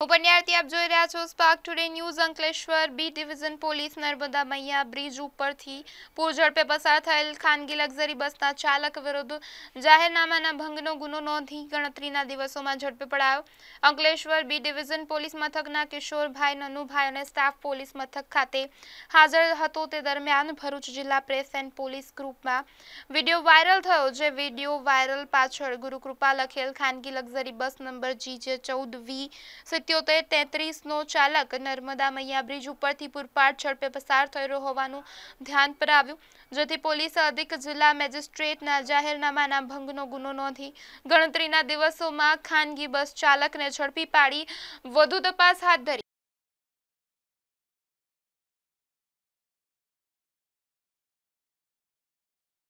ઉપન્યાર્થી આપ જોઈ રહ્યા છો spark today news Ankleshwar B division police Narmada Maiya bridge ઉપરથી પૂરઝડપે પસાર થયેલ ખાનગી લક્ઝરી બસના ચાલક વિરુદ્ધ જાહેરનામાના ભંગનો ગુનો નોંધી ગણતરીના દિવસોમાં ઝડપે પડાયો અંકલેશ્વર બી ડિવિઝન પોલીસ મથકના કિશોરભાઈ નનુભાઈ અને સ્ટાફ પોલીસ મથક ખાતે હાજર હતો તે દરમિયાન ભરૂચ જિલ્લા પ્રેસ એન્ડ પોલીસ ગ્રુપમાં વિડીયો વાયરલ થયો જે વિડીયો વાયરલ પાછળ ગુરુકૃપા લખેલ ખાનગી લક્ઝરી બસ નંબર જી જે ચૌદ વી સિત્યોર સિત્યોતેર તેત્રીસનો ચાલક નર્મદા મૈયા બ્રિજ ઉપરથી પૂરપાટ ઝડપે પસાર થયો હોવાનું ધ્યાન પર આવ્યું જેથી પોલીસે અધિક જિલ્લા મેજિસ્ટ્રેટના જાહેરનામાના ભંગનો ગુનો નોંધી ગણતરીના દિવસોમાં ખાનગી બસ ચાલકને ઝડપી પાડી વધુ તપાસ હાથ ધરી